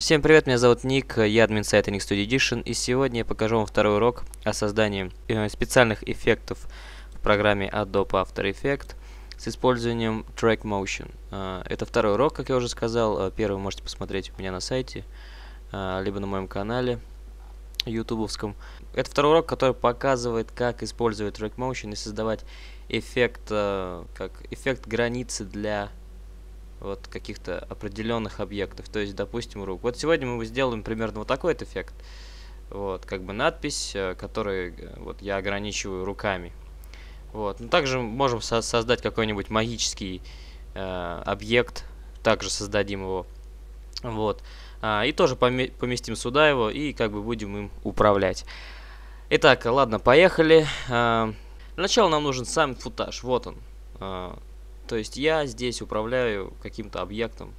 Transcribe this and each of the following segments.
Всем привет, меня зовут Ник, я админ сайта Nick Studio Edition, и сегодня я покажу вам второй урок о создании э, специальных эффектов в программе Adobe After Effects с использованием Track Motion. Э, это второй урок, как я уже сказал, э, первый вы можете посмотреть у меня на сайте, э, либо на моем канале ютубовском. Это второй урок, который показывает, как использовать Track Motion и создавать эффект, э, как эффект границы для вот каких-то определенных объектов. То есть, допустим, рук. Вот сегодня мы сделаем примерно вот такой вот эффект. Вот, как бы надпись, э, которую э, вот я ограничиваю руками. Вот. Но ну, также можем со создать какой-нибудь магический э, объект, также создадим его. Вот. А, и тоже поместим сюда его и как бы будем им управлять. Итак, ладно, поехали. А, для начала нам нужен сам футаж, вот он. А, то есть я здесь управляю каким-то объектом,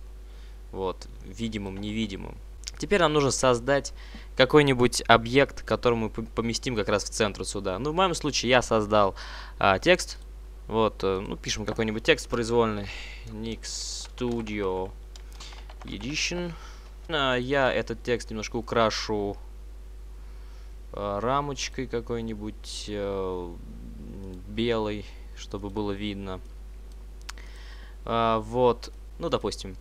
вот, видимым, невидимым. Теперь нам нужно создать какой-нибудь объект, который мы поместим как раз в центр сюда. Ну, в моем случае я создал а, текст. Вот, э, ну, пишем какой-нибудь текст произвольный. Nick Studio Edition. А, я этот текст немножко украшу а, рамочкой какой-нибудь а, белой, чтобы было видно. А, вот, ну, допустим.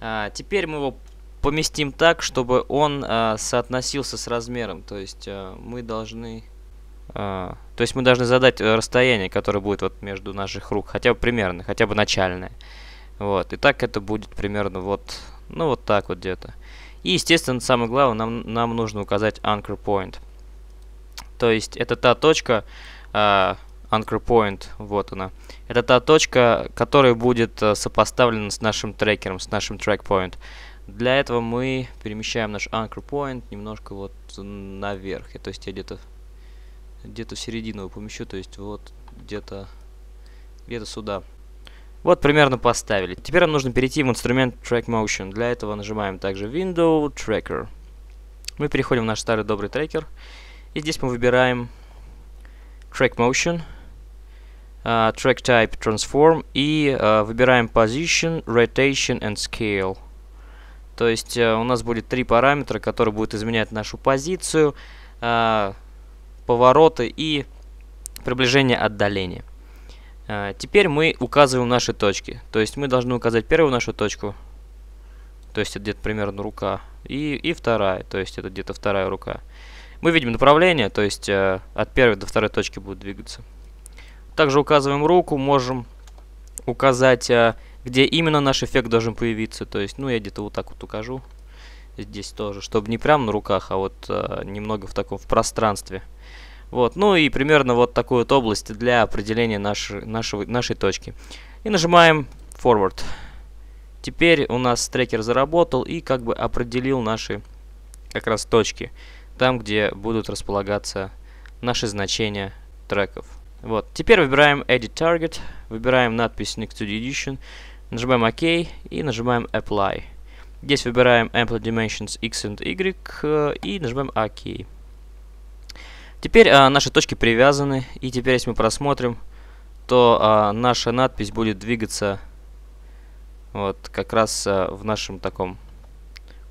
А, теперь мы его поместим так, чтобы он а, соотносился с размером. То есть а, мы должны... А, то есть мы должны задать э, расстояние, которое будет вот между наших рук. Хотя бы примерно, хотя бы начальное. Вот, и так это будет примерно вот... Ну, вот так вот где-то. И, естественно, самое главное, нам, нам нужно указать anchor point. То есть это та точка, а, Anchor Point, вот она. Это та точка, которая будет э, сопоставлена с нашим трекером, с нашим Track Point. Для этого мы перемещаем наш Anchor Point немножко вот наверх. То есть я где-то где-то в середину его помещу, то есть вот где-то где-то сюда. Вот примерно поставили. Теперь нам нужно перейти в инструмент Track Motion. Для этого нажимаем также Window Tracker. Мы переходим в наш старый добрый трекер. И здесь мы выбираем Track Motion. Э, track type transform и э, выбираем position, rotation and scale. То есть э, у нас будет три параметра, которые будут изменять нашу позицию, повороты и приближение отдаления. Теперь мы указываем наши точки. То есть мы должны указать первую нашу точку, то есть это где-то примерно рука, и, и вторая, то есть это где-то вторая рука. Мы видим направление, то есть э, от первой до второй точки будут двигаться. Также указываем руку, можем указать, э, где именно наш эффект должен появиться. То есть, ну, я где-то вот так вот укажу. Здесь тоже, чтобы не прям на руках, а вот э, немного в таком, в пространстве. Вот, ну и примерно вот такую вот область для определения нашей нашего, нашей точки. И нажимаем Forward. Теперь у нас трекер заработал и как бы определил наши как раз точки. Там, где будут располагаться наши значения треков. Вот. Теперь выбираем Edit Target, выбираем надпись Next to Edition, нажимаем ОК и нажимаем Apply. Здесь выбираем Ample Dimensions X and Y э, и нажимаем ОК. Теперь а, наши точки привязаны, и теперь, если мы просмотрим, то а, наша надпись будет двигаться вот как раз а, в нашем таком,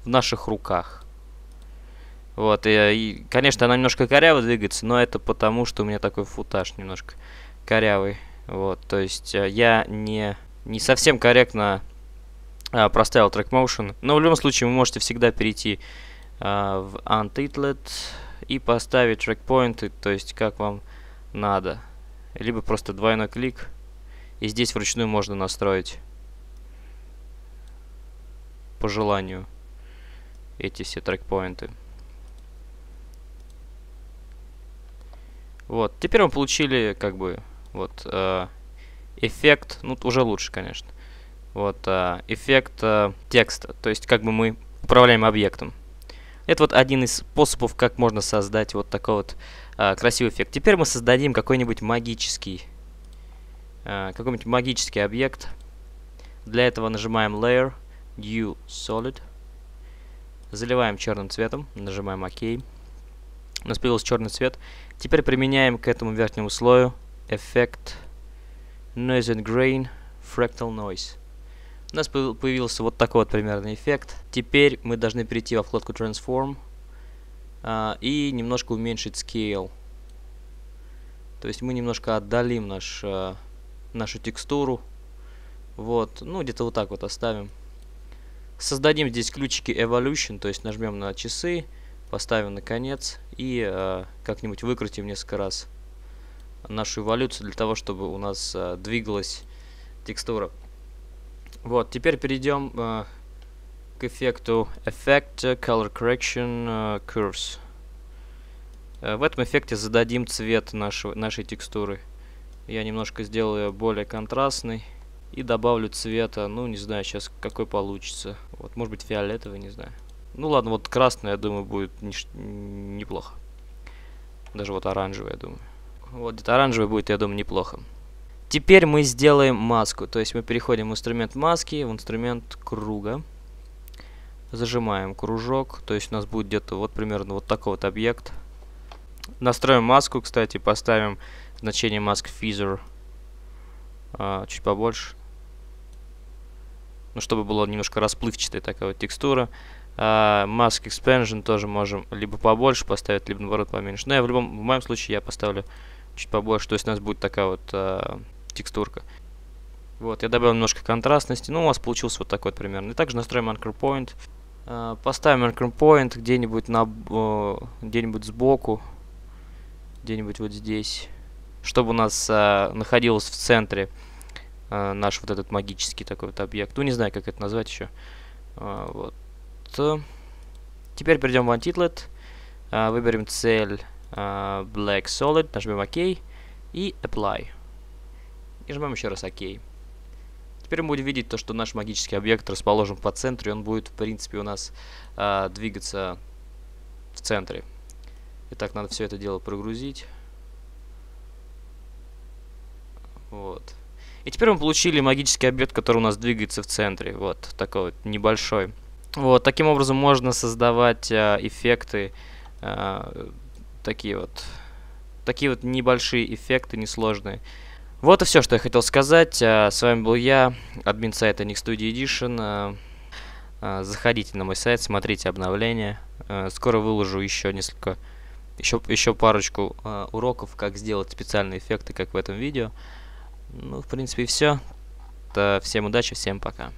в наших руках. Вот, и, э, и, конечно, она немножко коряво двигается, но это потому, что у меня такой футаж немножко корявый. Вот, то есть э, я не, не совсем корректно а, проставил трек motion. Но в любом случае вы можете всегда перейти а, в Untitled и поставить трекпоинты, то есть как вам надо. Либо просто двойной клик. И здесь вручную можно настроить по желанию эти все трекпоинты. Вот, теперь мы получили, как бы, вот, э, эффект, ну, уже лучше, конечно. Вот, э, эффект э, текста, то есть, как бы мы управляем объектом. Это вот один из способов, как можно создать вот такой вот э, красивый эффект. Теперь мы создадим какой-нибудь магический, э, какой-нибудь магический объект. Для этого нажимаем Layer, New Solid, заливаем черным цветом, нажимаем ОК. OK. У нас появился черный цвет. Теперь применяем к этому верхнему слою эффект Noise and Grain Fractal Noise. У нас появился вот такой вот примерный эффект. Теперь мы должны перейти во вкладку Transform а, и немножко уменьшить Scale. То есть мы немножко отдалим наш, а, нашу текстуру. Вот, ну где-то вот так вот оставим. Создадим здесь ключики Evolution, то есть нажмем на часы поставим на конец и э, как-нибудь выкрутим несколько раз нашу эволюцию для того, чтобы у нас э, двигалась текстура. Вот, теперь перейдем э, к эффекту Effect Color Correction э, Curves. Э, в этом эффекте зададим цвет нашего, нашей текстуры. Я немножко сделаю ее более контрастной и добавлю цвета, ну не знаю сейчас какой получится. Вот, может быть фиолетовый, не знаю. Ну ладно, вот красная, я думаю, будет не, неплохо. Даже вот оранжевая, я думаю. Вот где-то оранжевая будет, я думаю, неплохо. Теперь мы сделаем маску. То есть мы переходим в инструмент маски, в инструмент круга. Зажимаем кружок. То есть у нас будет где-то вот примерно вот такой вот объект. Настроим маску, кстати, поставим значение mask feather а, чуть побольше. Ну, чтобы была немножко расплывчатая такая вот текстура. Uh, mask Expansion тоже можем либо побольше поставить, либо наоборот поменьше. Но я в любом, в моем случае я поставлю чуть побольше, то есть у нас будет такая вот э, текстурка. Вот, я добавил немножко контрастности, ну у нас получился вот такой вот примерно. И также настроим Anchor Point. Э, поставим Anchor Point где-нибудь на где-нибудь сбоку, где-нибудь вот здесь, чтобы у нас э, находилось в центре э, наш вот этот магический такой вот объект. Ну не знаю, как это назвать еще. Э, вот Э, теперь перейдем в Untitled, э, выберем цель э, Black Solid, нажмем ОК и Apply. И жмем еще раз ОК. Теперь мы будем видеть то, что наш магический объект расположен по центру, и он будет, в принципе, у нас двигаться в центре. Итак, надо все это дело прогрузить. Вот. И теперь мы получили магический объект, который у нас двигается в центре. Вот, такой вот небольшой. Вот, таким образом можно создавать э, эффекты, э, такие вот, такие вот небольшие эффекты, несложные. Вот и все, что я хотел сказать. Э, с вами был я, админ сайта Nick Studio Edition. Э, э, заходите на мой сайт, смотрите обновления. Э, скоро выложу еще несколько, еще, еще парочку э, уроков, как сделать специальные эффекты, как в этом видео. Ну, в принципе, все. Всем удачи, всем пока.